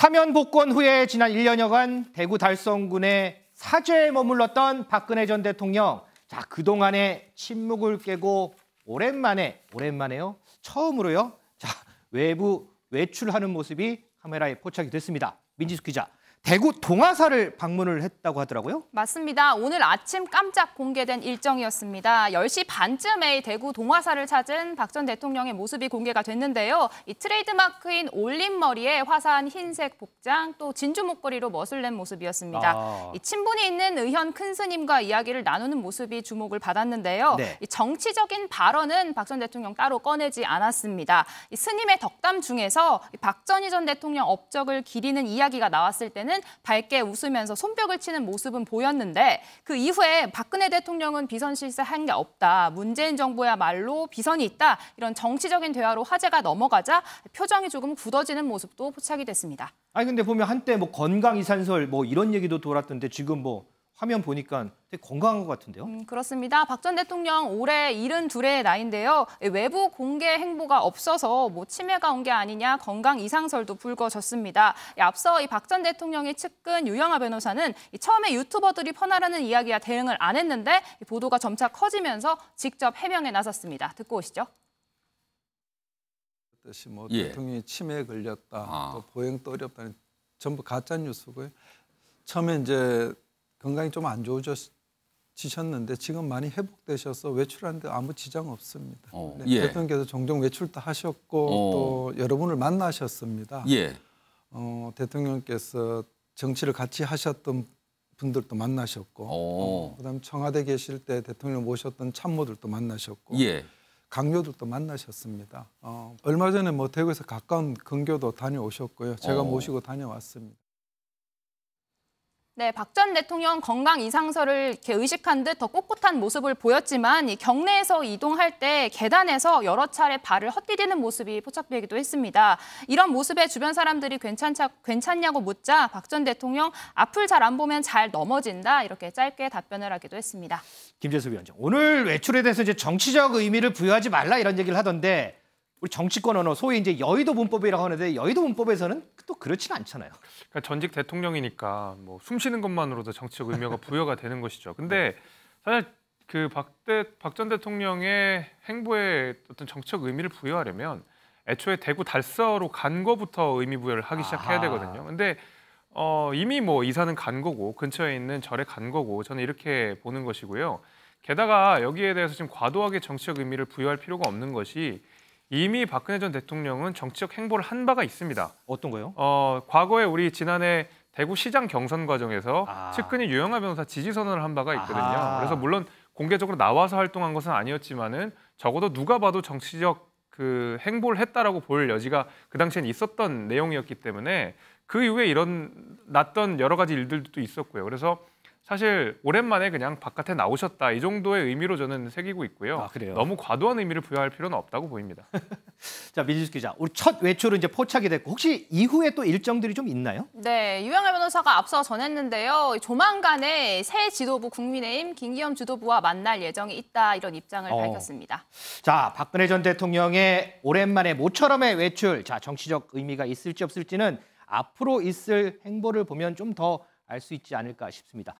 사면 복권 후에 지난 1년여간 대구 달성군의 사죄에 머물렀던 박근혜 전 대통령. 자, 그동안의 침묵을 깨고 오랜만에, 오랜만에요. 처음으로요. 자, 외부 외출하는 모습이 카메라에 포착이 됐습니다. 민지숙 기자, 대구 동화사를 방문을 했다고 하더라고요. 맞습니다. 오늘 아침 깜짝 공개된 일정이었습니다. 10시 반쯤에 대구 동화사를 찾은 박 전 대통령의 모습이 공개가 됐는데요. 이 트레이드마크인 올림머리에 화사한 흰색 복장 또 진주 목걸이로 멋을 낸 모습이었습니다. 아... 이 친분이 있는 의현 큰 스님과 이야기를 나누는 모습이 주목을 받았는데요. 네. 이 정치적인 발언은 박 전 대통령 따로 꺼내지 않았습니다. 이 스님의 덕담 중에서 박전희 전 대통령 업적을 기리는 이야기가 나왔을 때는 때는 밝게 웃으면서 손뼉을 치는 모습은 보였는데 그 이후에 박근혜 대통령은 비선 실세한 게 없다. 문재인 정부야말로 비선이 있다. 이런 정치적인 대화로 화제가 넘어가자 표정이 조금 굳어지는 모습도 포착이 됐습니다. 아니 근데 보면 한때 뭐 건강 이산설 뭐 이런 얘기도 돌았던데 지금 뭐 화면 보니까 되게 건강한 것 같은데요? 음, 그렇습니다. 박 전 대통령 올해 72의 나이인데요. 예, 외부 공개 행보가 없어서 뭐 치매가 온 게 아니냐 건강 이상설도 불거졌습니다. 예, 앞서 이 박 전 대통령의 측근 유영아 변호사는 처음에 유튜버들이 퍼나르는 이야기에 대응을 안 했는데 보도가 점차 커지면서 직접 해명에 나섰습니다. 듣고 오시죠. 뭐 예. 대통령이 치매에 걸렸다, 아. 또 보행도 어렵다는 전부 가짜 뉴스고요. 처음에 이제 건강이 좀 안 좋으셨는데 지금 많이 회복되셔서 외출하는데 아무 지장 없습니다. 어, 네, 예. 대통령께서 종종 외출도 하셨고 어. 또 여러분을 만나셨습니다. 예. 어, 대통령께서 정치를 같이 하셨던 분들도 만나셨고 어, 어 그다음 청와대 계실 때 대통령 모셨던 참모들도 만나셨고 예. 강요들도 만나셨습니다. 어, 얼마 전에 뭐 대구에서 가까운 근교도 다녀오셨고요. 제가 어. 모시고 다녀왔습니다. 네, 박전 대통령 건강 이상설을 이렇게 의식한 듯 더꿋꿋한 모습을 보였지만 이 경내에서 이동할 때 계단에서 여러 차례 발을 헛디디는 모습이 포착되기도 했습니다. 이런 모습에 주변 사람들이 괜찮자, 괜찮냐고 묻자 박 전 대통령 앞을 잘 안 보면 잘 넘어진다 이렇게 짧게 답변을 하기도 했습니다. 김재수 위원장, 오늘 외출에 대해서 이제 정치적 의미를 부여하지 말라 이런 얘기를 하던데 우리 정치권 언어 소위 이제 여의도 문법이라고 하는데 여의도 문법에서는 또그렇진 않잖아요. 그러니까 전직 대통령이니까 뭐 숨쉬는 것만으로도 정치적 의미가 부여가 되는 것이죠. 근데 네. 사실 그박전 대통령의 행보에 어떤 정치적 의미를 부여하려면 애초에 대구 달서로 간 거부터 의미 부여를 하기 시작해야 되거든요. 근데 어, 이미 뭐 이사는 간 거고 근처에 있는 절에 간 거고 저는 이렇게 보는 것이고요. 게다가 여기에 대해서 지금 과도하게 정치적 의미를 부여할 필요가 없는 것이 이미 박근혜 전 대통령은 정치적 행보를 한 바가 있습니다. 어떤 거요? 어, 과거에 우리 지난해 대구시장 경선 과정에서 아. 측근이 유영하 변호사 지지 선언을 한 바가 있거든요. 아 그래서 물론 공개적으로 나와서 활동한 것은 아니었지만은 적어도 누가 봐도 정치적 그 행보를 했다라고 볼 여지가 그 당시엔 있었던 내용이었기 때문에 그 이후에 이런 났던 여러 가지 일들도 있었고요. 그래서 사실 오랜만에 그냥 바깥에 나오셨다 이 정도의 의미로 저는 새기고 있고요. 아, 너무 과도한 의미를 부여할 필요는 없다고 보입니다. 자 민지수 기자, 우리 첫 외출은 이제 포착이 됐고 혹시 이후에 또 일정들이 좀 있나요? 네, 유영애 변호사가 앞서 전했는데요. 조만간에 새 지도부 국민의힘 김기현 주도부와 만날 예정이 있다 이런 입장을 어. 밝혔습니다. 자 박근혜 전 대통령의 오랜만에 모처럼의 외출, 자 정치적 의미가 있을지 없을지는 앞으로 있을 행보를 보면 좀 더 알 수 있지 않을까 싶습니다.